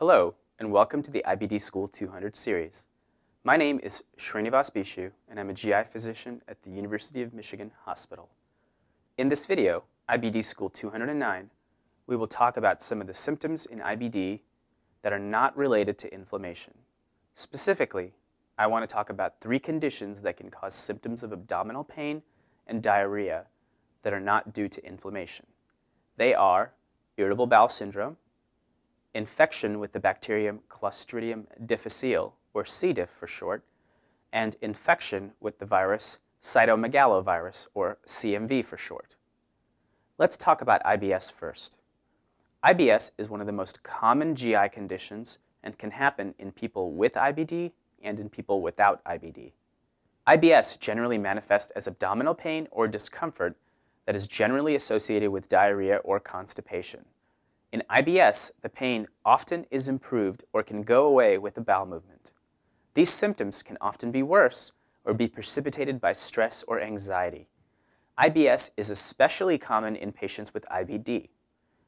Hello, and welcome to the IBD School 200 series. My name is Srinivas Bishu, and I'm a GI physician at the University of Michigan Hospital. In this video, IBD School 209, we will talk about some of the symptoms in IBD that are not related to inflammation. Specifically, I want to talk about three conditions that can cause symptoms of abdominal pain and diarrhea that are not due to inflammation. They are irritable bowel syndrome, infection with the bacterium Clostridium difficile, or C. diff for short, and infection with the virus cytomegalovirus, or CMV for short. Let's talk about IBS first. IBS is one of the most common GI conditions and can happen in people with IBD and in people without IBD. IBS generally manifests as abdominal pain or discomfort that is generally associated with diarrhea or constipation. In IBS, the pain often is improved or can go away with a bowel movement. These symptoms can often be worse or be precipitated by stress or anxiety. IBS is especially common in patients with IBD.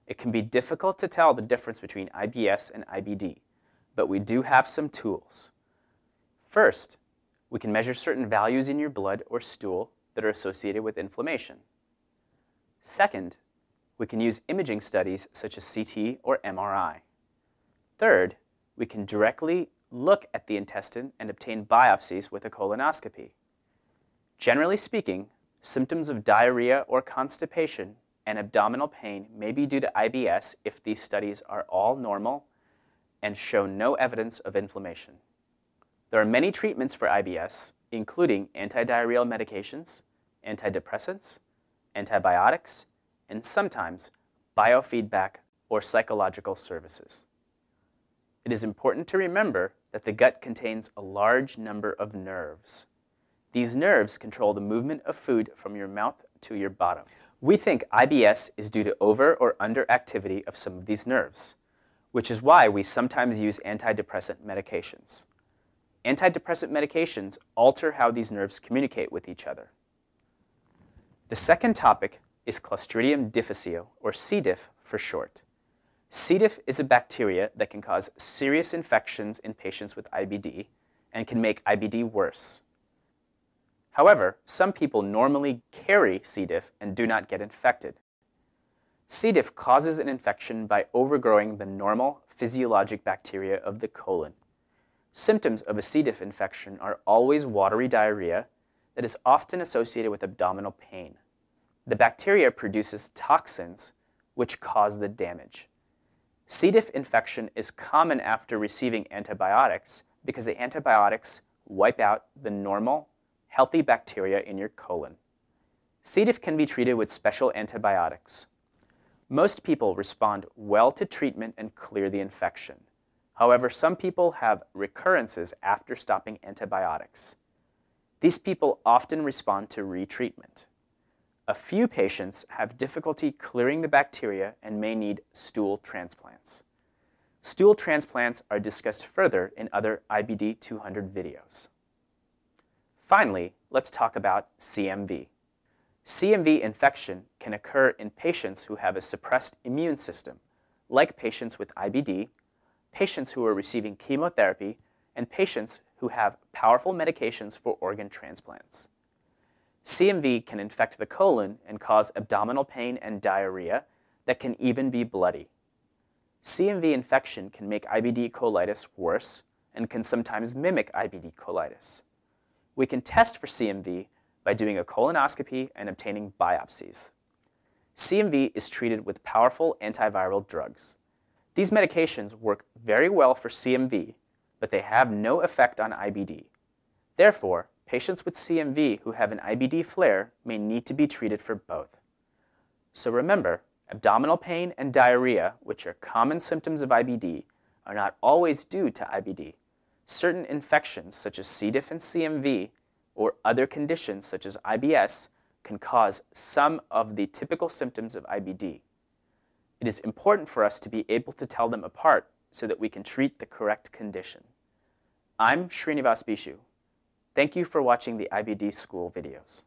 It can be difficult to tell the difference between IBS and IBD, but we do have some tools. First, we can measure certain values in your blood or stool that are associated with inflammation. Second, we can use imaging studies such as CT or MRI. Third, we can directly look at the intestine and obtain biopsies with a colonoscopy. Generally speaking, symptoms of diarrhea or constipation and abdominal pain may be due to IBS if these studies are all normal and show no evidence of inflammation. There are many treatments for IBS, including antidiarrheal medications, antidepressants, antibiotics, and sometimes biofeedback or psychological services. It is important to remember that the gut contains a large number of nerves. These nerves control the movement of food from your mouth to your bottom. We think IBS is due to over or under activity of some of these nerves, which is why we sometimes use antidepressant medications. Antidepressant medications alter how these nerves communicate with each other. The second topic is Clostridium difficile, or C. diff for short. C. diff is a bacteria that can cause serious infections in patients with IBD and can make IBD worse. However, some people normally carry C. diff and do not get infected. C. diff causes an infection by overgrowing the normal physiologic bacteria of the colon. Symptoms of a C. diff infection are always watery diarrhea that is often associated with abdominal pain the bacteria produces toxins which cause the damage. C. diff infection is common after receiving antibiotics because the antibiotics wipe out the normal, healthy bacteria in your colon. C. diff can be treated with special antibiotics. Most people respond well to treatment and clear the infection. However, some people have recurrences after stopping antibiotics. These people often respond to retreatment. A few patients have difficulty clearing the bacteria and may need stool transplants. Stool transplants are discussed further in other IBD 200 videos. Finally, let's talk about CMV. CMV infection can occur in patients who have a suppressed immune system, like patients with IBD, patients who are receiving chemotherapy, and patients who have powerful medications for organ transplants. CMV can infect the colon and cause abdominal pain and diarrhea that can even be bloody. CMV infection can make IBD colitis worse and can sometimes mimic IBD colitis. We can test for CMV by doing a colonoscopy and obtaining biopsies. CMV is treated with powerful antiviral drugs. These medications work very well for CMV, but they have no effect on IBD. Therefore, Patients with CMV who have an IBD flare may need to be treated for both. So remember, abdominal pain and diarrhea, which are common symptoms of IBD, are not always due to IBD. Certain infections, such as C. diff and CMV, or other conditions such as IBS, can cause some of the typical symptoms of IBD. It is important for us to be able to tell them apart so that we can treat the correct condition. I'm Srinivas Bishu. Thank you for watching the IBD School videos.